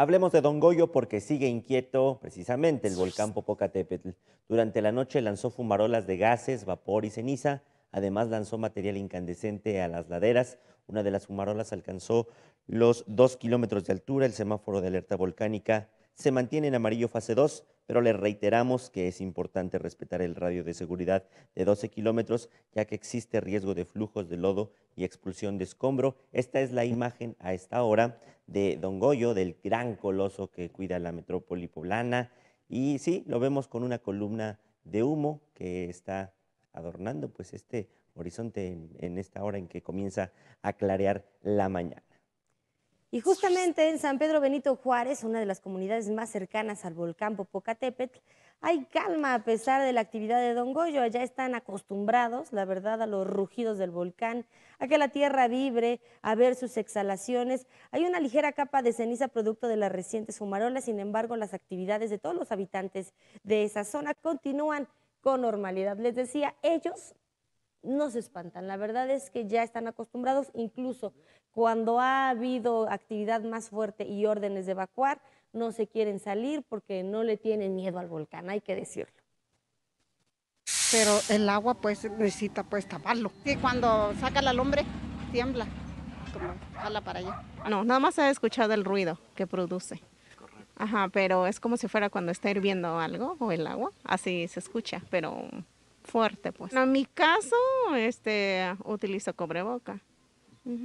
Hablemos de Don Goyo porque sigue inquieto precisamente el volcán Popocatépetl. Durante la noche lanzó fumarolas de gases, vapor y ceniza. Además lanzó material incandescente a las laderas. Una de las fumarolas alcanzó los dos kilómetros de altura. El semáforo de alerta volcánica se mantiene en amarillo fase 2 pero le reiteramos que es importante respetar el radio de seguridad de 12 kilómetros, ya que existe riesgo de flujos de lodo y expulsión de escombro. Esta es la imagen a esta hora de Don Goyo, del gran coloso que cuida la metrópoli poblana. Y sí, lo vemos con una columna de humo que está adornando pues este horizonte en esta hora en que comienza a clarear la mañana. Y justamente en San Pedro Benito Juárez, una de las comunidades más cercanas al volcán Popocatépetl, hay calma a pesar de la actividad de Don Goyo. Allá están acostumbrados, la verdad, a los rugidos del volcán, a que la tierra vibre, a ver sus exhalaciones. Hay una ligera capa de ceniza producto de las recientes fumarolas, sin embargo, las actividades de todos los habitantes de esa zona continúan con normalidad. Les decía, ellos no se espantan. La verdad es que ya están acostumbrados, incluso cuando ha habido actividad más fuerte y órdenes de evacuar, no se quieren salir porque no le tienen miedo al volcán, hay que decirlo. Pero el agua pues necesita pues taparlo. Sí, cuando saca la lumbre tiembla, como jala para allá. No, nada más se ha escuchado el ruido que produce. Ajá, pero es como si fuera cuando está hirviendo algo o el agua, así se escucha, pero fuerte, pues. En mi caso, este, utilizo cobreboca. boca.